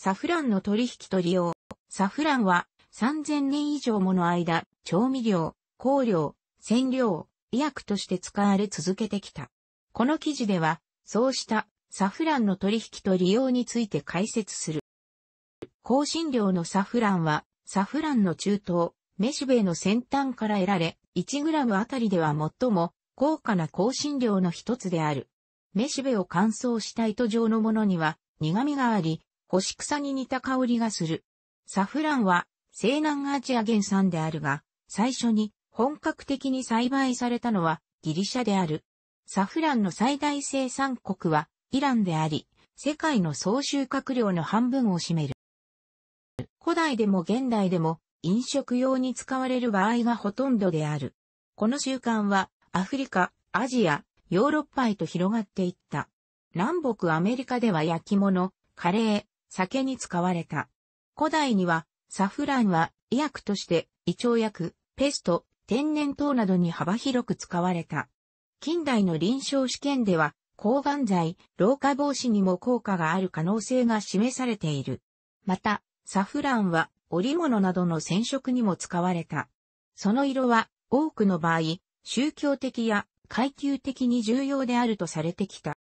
サフランの取引と利用。サフランは3000年以上もの間、調味料、香料、染料、医薬として使われ続けてきた。この記事では、そうしたサフランの取引と利用について解説する。香辛料のサフランは、サフランの中東、メシベの先端から得られ、1g あたりでは最も高価な香辛料の一つである。メシベを乾燥した糸状のものには苦味があり、干し草に似た香りがする。サフランは西南アジア原産であるが、最初に本格的に栽培されたのはギリシャである。サフランの最大生産国はイランであり、世界の総収穫量の半分を占める。古代でも現代でも飲食用に使われる場合がほとんどである。この習慣はアフリカ、アジア、ヨーロッパへと広がっていった。南北アメリカでは焼き物、カレー、酒に使われた。古代には、サフランは医薬として、胃腸薬、ペスト、天然痘などに幅広く使われた。近代の臨床試験では、抗がん剤、老化防止にも効果がある可能性が示されている。また、サフランは織物などの染色にも使われた。その色は多くの場合、宗教的や階級的に重要であるとされてきた。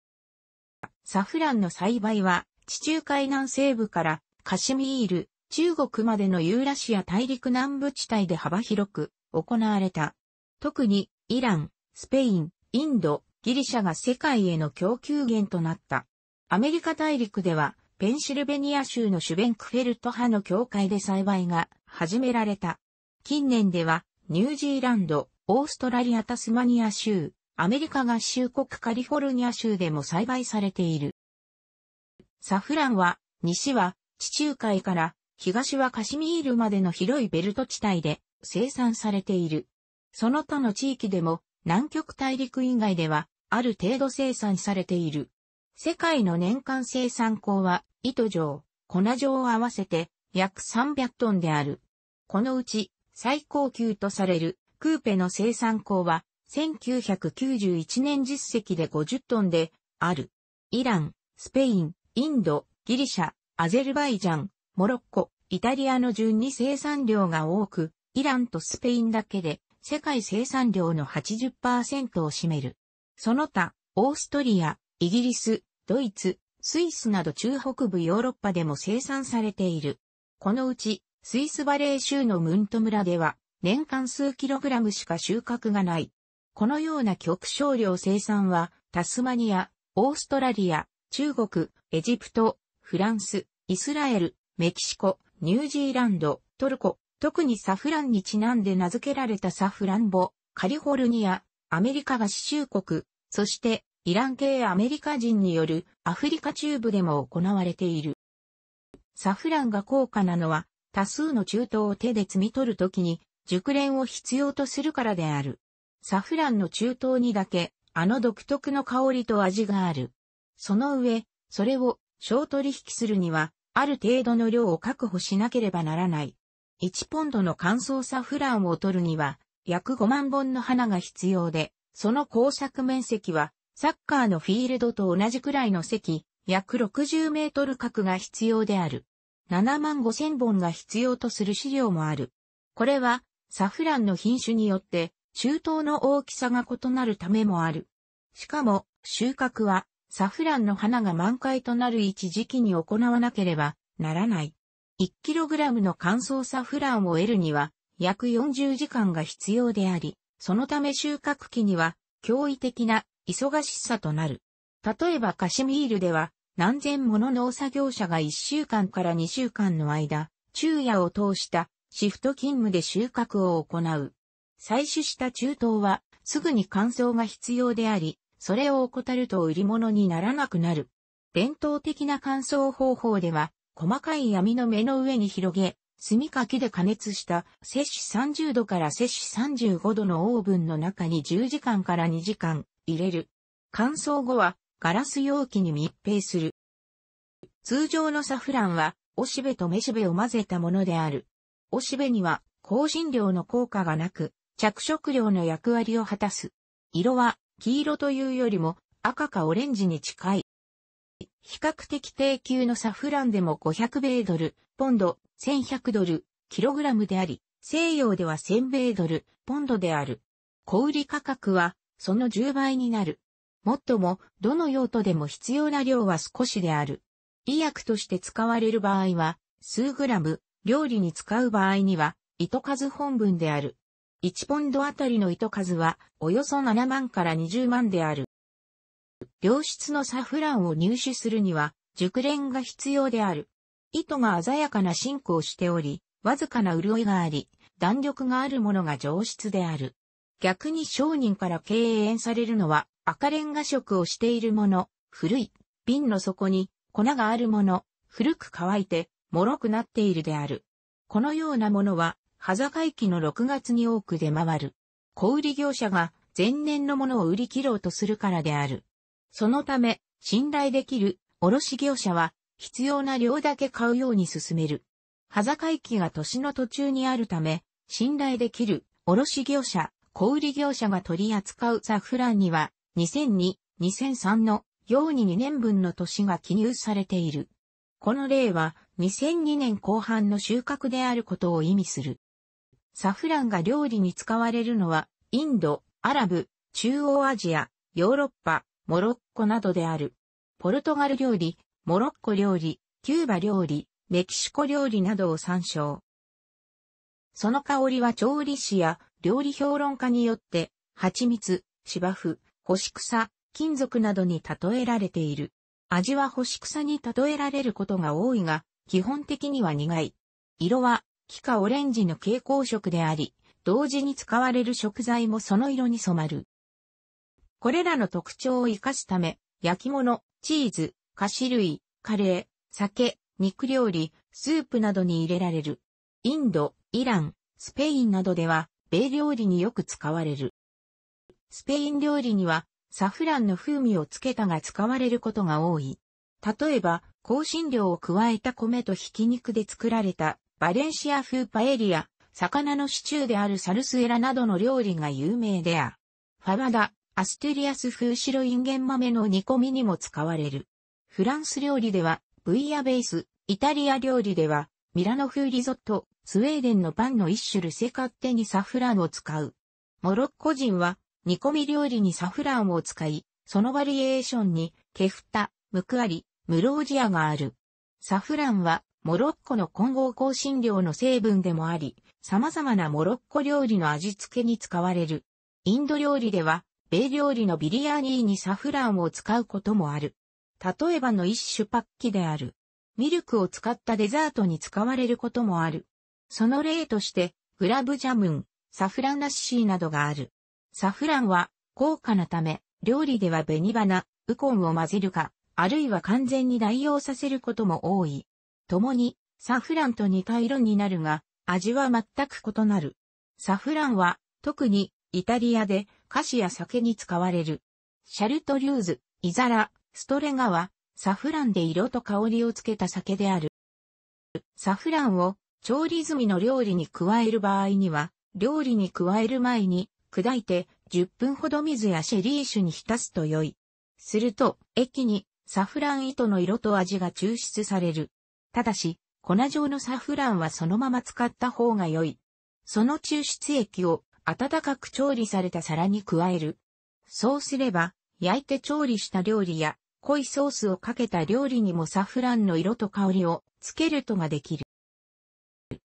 サフランの栽培は地中海南西部からカシミール、中国までのユーラシア大陸南部地帯で幅広く行われた。特にイラン、スペイン、インド、ギリシャが世界への供給源となった。アメリカ大陸ではペンシルベニア州のシュベンクフェルト派の教会で栽培が始められた。近年ではニュージーランド、オーストラリアタスマニア州、アメリカ合衆国カリフォルニア州でも栽培されている。サフランは、西は地中海から東はカシミールまでの広いベルト地帯で生産されている。その他の地域でも南極大陸以外ではある程度生産されている。世界の年間生産量は糸状、粉状を合わせて約300トンである。このうち最高級とされるクーペの生産量は1991年実績で50トンである。イラン、スペイン、インド、ギリシャ、アゼルバイジャン、モロッコ、イタリアの順に生産量が多く、イランとスペインだけで世界生産量の80%を占める。その他、オーストリア、イギリス、ドイツ、スイスなど中北部ヨーロッパでも生産されている。このうち、スイスバレー州のムント村では、年間数キログラムしか収穫がない。このような極小量生産は、タスマニア、オーストラリア、中国、エジプト、フランス、イスラエル、メキシコ、ニュージーランド、トルコ、特にサフランにちなんで名付けられたサフランボ、カリフォルニア、アメリカ合衆国、そしてイラン系アメリカ人によるアフリカ中部でも行われている。サフランが高価なのは多数の中東を手で摘み取るときに熟練を必要とするからである。サフランの中東にだけあの独特の香りと味がある。その上、それを小取引するには、ある程度の量を確保しなければならない。1ポンドの乾燥サフランを取るには、約5万本の花が必要で、その工作面積は、サッカーのフィールドと同じくらいの席、約60メートル角が必要である。7万5千本が必要とする資料もある。これは、サフランの品種によって、中東の大きさが異なるためもある。しかも、収穫は、サフランの花が満開となる一時期に行わなければならない。1kg の乾燥サフランを得るには約40時間が必要であり、そのため収穫期には驚異的な忙しさとなる。例えばカシミールでは何千もの農作業者が1週間から2週間の間、昼夜を通したシフト勤務で収穫を行う。採取した中東はすぐに乾燥が必要であり、それを怠ると売り物にならなくなる。伝統的な乾燥方法では、細かい網の目の上に広げ、炭かきで加熱した摂氏30度から摂氏35度のオーブンの中に10時間から2時間入れる。乾燥後はガラス容器に密閉する。通常のサフランはおしべとめしべを混ぜたものである。おしべには香辛料の効果がなく着色料の役割を果たす。色は黄色というよりも赤かオレンジに近い。比較的低級のサフランでも500米ドル、ポンド、1100ドル、キログラムであり、西洋では1000米ドル、ポンドである。小売価格は、その10倍になる。もっとも、どの用途でも必要な量は少しである。医薬として使われる場合は、数グラム、料理に使う場合には、糸数本分である。1ポンドあたりの糸数はおよそ7万から20万である。良質のサフランを入手するには熟練が必要である。糸が鮮やかなシンクをしており、わずかな潤いがあり、弾力があるものが上質である。逆に商人から敬遠されるのは赤レンガ色をしているもの、古い、瓶の底に粉があるもの、古く乾いて、脆くなっているである。このようなものは端境期の6月に多く出回る。小売業者が前年のものを売り切ろうとするからである。そのため、信頼できる卸業者は必要な量だけ買うように進める。端境期が年の途中にあるため、信頼できる卸業者、小売業者が取り扱うザフランには、2002、2003のように2年分の年が記入されている。この例は2002年後半の収穫であることを意味する。サフランが料理に使われるのは、インド、アラブ、中央アジア、ヨーロッパ、モロッコなどである。ポルトガル料理、モロッコ料理、キューバ料理、メキシコ料理などを参照。その香りは調理師や料理評論家によって、蜂蜜、芝生、干し草、金属などに例えられている。味は干し草に例えられることが多いが、基本的には苦い。色は木かオレンジの蛍光色であり、同時に使われる食材もその色に染まる。これらの特徴を生かすため、焼き物、チーズ、菓子類、カレー、酒、肉料理、スープなどに入れられる。インド、イラン、スペインなどでは、米料理によく使われる。スペイン料理には、サフランの風味をつけたが使われることが多い。例えば、香辛料を加えた米とひき肉で作られたバレンシア風パエリア、魚のシチューであるサルスエラなどの料理が有名であ。ファバダ、アステリアス風白インゲン豆の煮込みにも使われる。フランス料理では、ブイヤベース、イタリア料理では、ミラノ風リゾット、スウェーデンのパンの一種ルセカッテにサフランを使う。モロッコ人は、煮込み料理にサフランを使い、そのバリエーションに、ケフタ、ムクアリ、ムロージアがある。サフランは、モロッコの混合香辛料の成分でもあり、様々なモロッコ料理の味付けに使われる。インド料理では、米料理のビリヤーニーにサフランを使うこともある。例えばの一種パッキである。ミルクを使ったデザートに使われることもある。その例として、グラブジャムン、サフランナッシーなどがある。サフランは高価なため、料理では紅花、ウコンを混ぜるか、あるいは完全に代用させることも多い。共にサフランと似た色になるが、味は全く異なる。サフランは特にイタリアで菓子や酒に使われる。シャルトリューズ、イザラ、ストレガはサフランで色と香りをつけた酒である。サフランを調理済みの料理に加える場合には、料理に加える前に砕いて10分ほど水やシェリー酒に浸すと良い。すると、液にサフラン糸の色と味が抽出される。ただし、粉状のサフランはそのまま使った方が良い。その抽出液を温かく調理された皿に加える。そうすれば、焼いて調理した料理や、濃いソースをかけた料理にもサフランの色と香りをつけるとができる。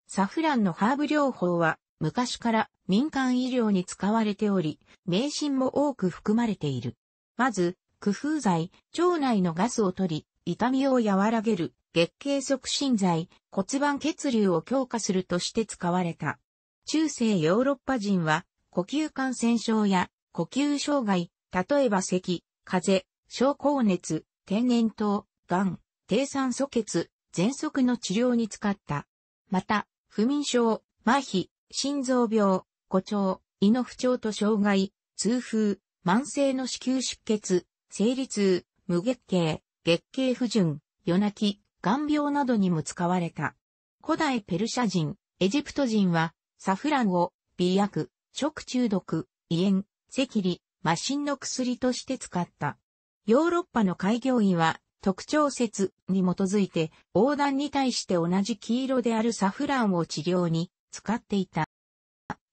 サフランのハーブ療法は昔から民間医療に使われており、迷信も多く含まれている。まず、工夫剤、腸内のガスを取り、痛みを和らげる、月経促進剤、骨盤血流を強化するとして使われた。中世ヨーロッパ人は、呼吸感染症や呼吸障害、例えば咳、風邪、症候熱、天然痘、癌、低酸素血、喘息の治療に使った。また、不眠症、麻痺、心臓病、誇張、胃の不調と障害、痛風、慢性の子宮出血、生理痛、無月経、月経不順、夜泣き、眼病などにも使われた。古代ペルシャ人、エジプト人は、サフランを、美薬、食中毒、胃炎、赤痢、麻疹の薬として使った。ヨーロッパの開業医は、特徴説に基づいて、横断に対して同じ黄色であるサフランを治療に使っていた。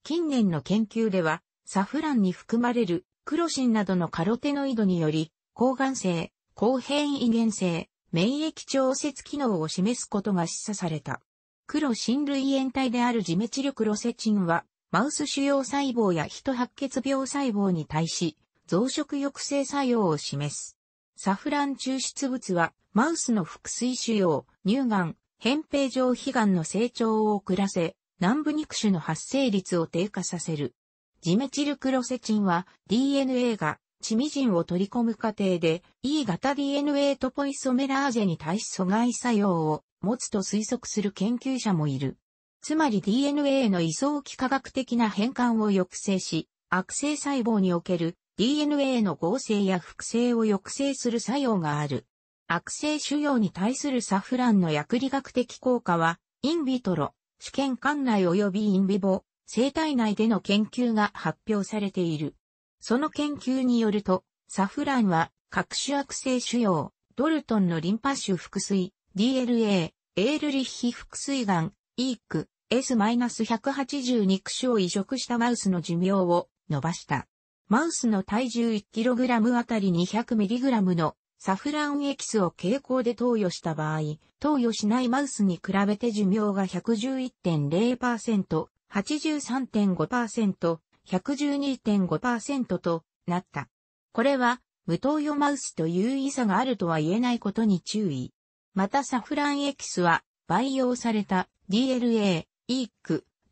近年の研究では、サフランに含まれるクロシンなどのカロテノイドにより、抗がん性、抗変異原性、免疫調節機能を示すことが示唆された。黒親類炎体であるジメチルクロセチンは、マウス腫瘍細胞やヒト白血病細胞に対し、増殖抑制作用を示す。サフラン抽出物は、マウスの腹水腫瘍、乳がん、扁平上皮がんの成長を遅らせ、南部肉種の発生率を低下させる。ジメチルクロセチンは DNA がチミジンを取り込む過程で E 型 DNA トポイソメラーゼに対し阻害作用を持つと推測する研究者もいる。つまり DNA の位相機化学的な変換を抑制し、悪性細胞における DNA の合成や複製を抑制する作用がある。悪性腫瘍に対するサフランの薬理学的効果は、インビトロ、試験管内及びインビボ、生体内での研究が発表されている。その研究によると、サフランは各種悪性腫瘍、ドルトンのリンパ腫腹水、DLA、エールリッヒ腹水がん、イーク、S-180 肉種を移植したマウスの寿命を伸ばした。マウスの体重 1kg あたり 200mg のサフランエキスを蛍光で投与した場合、投与しないマウスに比べて寿命が111.0%、83.5%、112.5%となった。これは、無投与マウスという異差があるとは言えないことに注意。またサフランエキスは、培養された DLA、EC、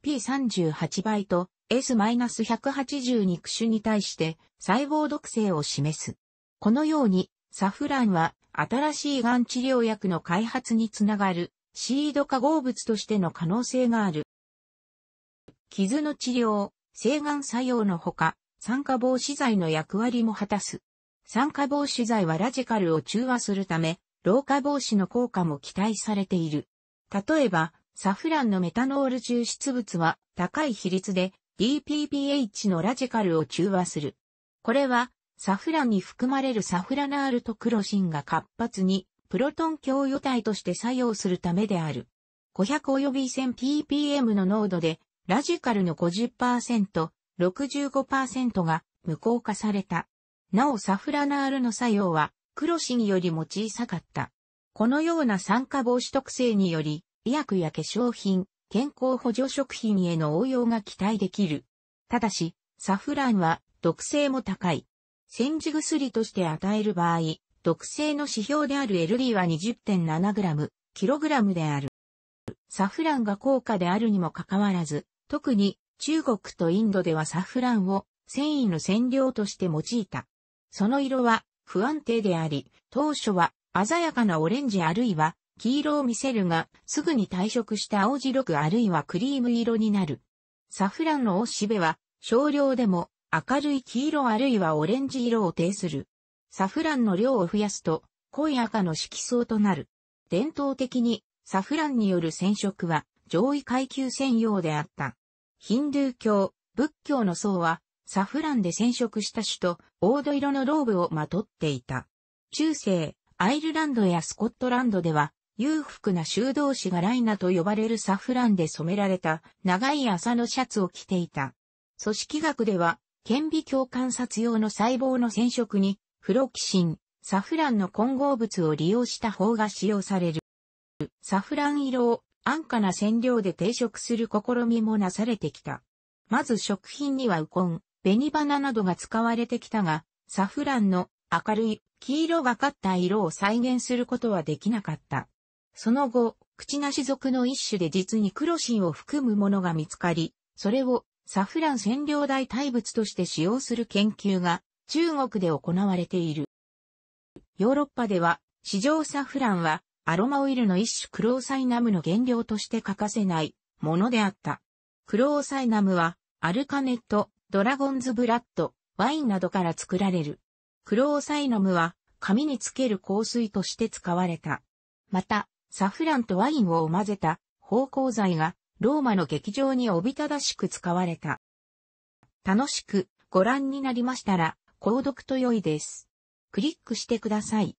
P38 倍と s 1 8 0肉種に対して細胞毒性を示す。このように、サフランは新しいがん治療薬の開発につながるシード化合物としての可能性がある。傷の治療。生眼作用のほか、酸化防止剤の役割も果たす。酸化防止剤はラジカルを中和するため、老化防止の効果も期待されている。例えば、サフランのメタノール抽出物は高い比率で DPPH のラジカルを中和する。これは、サフランに含まれるサフラナールとクロシンが活発にプロトン共与体として作用するためである。500よび 1000ppm の濃度でラジカルの50%、65%が無効化された。なおサフラナールの作用は、クロシンよりも小さかった。このような酸化防止特性により、医薬や化粧品、健康補助食品への応用が期待できる。ただし、サフランは毒性も高い。煎じ薬として与える場合、毒性の指標である LD は 20.7g、kg である。サフランが高価であるにもかかわらず、特に中国とインドではサフランを繊維の染料として用いた。その色は不安定であり、当初は鮮やかなオレンジあるいは黄色を見せるが、すぐに退色した青白くあるいはクリーム色になる。サフランのおしべは少量でも明るい黄色あるいはオレンジ色を呈する。サフランの量を増やすと濃い赤の色相となる。伝統的にサフランによる染色は上位階級専用であった。ヒンドゥー教、仏教の僧は、サフランで染色した種と、黄土色のローブをまとっていた。中世、アイルランドやスコットランドでは、裕福な修道士がライナと呼ばれるサフランで染められた長い麻のシャツを着ていた。組織学では、顕微鏡観察用の細胞の染色に、フロキシン、サフランの混合物を利用した方が使用される。サフラン色を安価な染料で定食する試みもなされてきた。まず食品にはウコン、紅花などが使われてきたが、サフランの明るい黄色がかった色を再現することはできなかった。その後、口なし族の一種で実にクロシンを含むものが見つかり、それをサフラン染料代替物として使用する研究が中国で行われている。ヨーロッパでは市場サフランはアロマオイルの一種クローサイナムの原料として欠かせないものであった。クローサイナムは、アルカネット、ドラゴンズブラッド、ワインなどから作られる。クローサイナムは、紙につける香水として使われた。また、サフランとワインを混ぜた、芳香剤が、ローマの劇場におびただしく使われた。楽しくご覧になりましたら、購読と良いです。クリックしてください。